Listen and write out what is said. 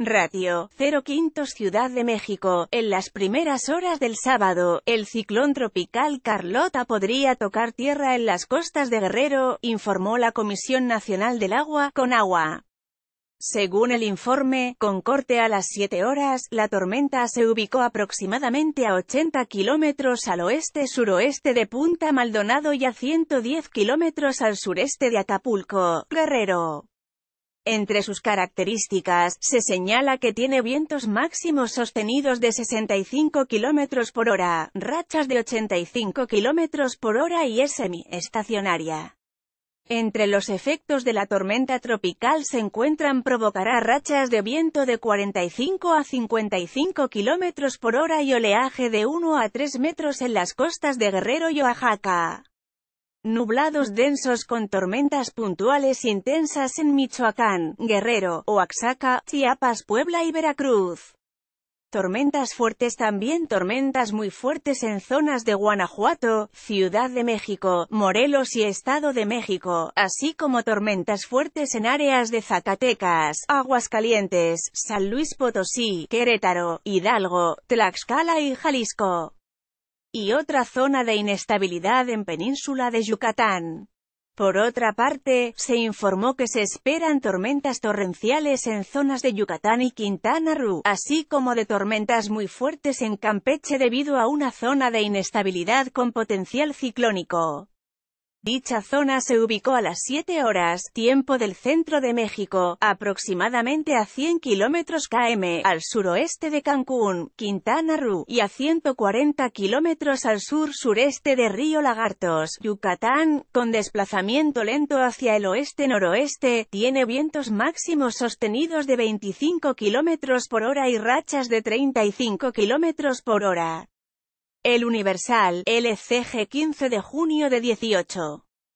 Ratio, 05 Ciudad de México. En las primeras horas del sábado, el ciclón tropical Carlota podría tocar tierra en las costas de Guerrero, informó la Comisión Nacional del Agua, con agua. Según el informe, con corte a las 7 horas, la tormenta se ubicó aproximadamente a 80 kilómetros al oeste-suroeste de Punta Maldonado y a 110 kilómetros al sureste de Acapulco, Guerrero. Entre sus características, se señala que tiene vientos máximos sostenidos de 65 km por hora, rachas de 85 km por hora y es semi-estacionaria. Entre los efectos de la tormenta tropical se encuentran provocará rachas de viento de 45 a 55 km por hora y oleaje de 1 a 3 metros en las costas de Guerrero y Oaxaca. Nublados densos con tormentas puntuales intensas en Michoacán, Guerrero, Oaxaca, Chiapas, Puebla y Veracruz. Tormentas fuertes también tormentas muy fuertes en zonas de Guanajuato, Ciudad de México, Morelos y Estado de México, así como tormentas fuertes en áreas de Zacatecas, Aguascalientes, San Luis Potosí, Querétaro, Hidalgo, Tlaxcala y Jalisco y otra zona de inestabilidad en península de Yucatán. Por otra parte, se informó que se esperan tormentas torrenciales en zonas de Yucatán y Quintana Roo, así como de tormentas muy fuertes en Campeche debido a una zona de inestabilidad con potencial ciclónico. Dicha zona se ubicó a las 7 horas, tiempo del centro de México, aproximadamente a 100 kilómetros km al suroeste de Cancún, Quintana Roo, y a 140 kilómetros al sur-sureste de Río Lagartos, Yucatán, con desplazamiento lento hacia el oeste-noroeste, tiene vientos máximos sostenidos de 25 km por hora y rachas de 35 km por hora. El Universal, LCG 15 de junio de 18.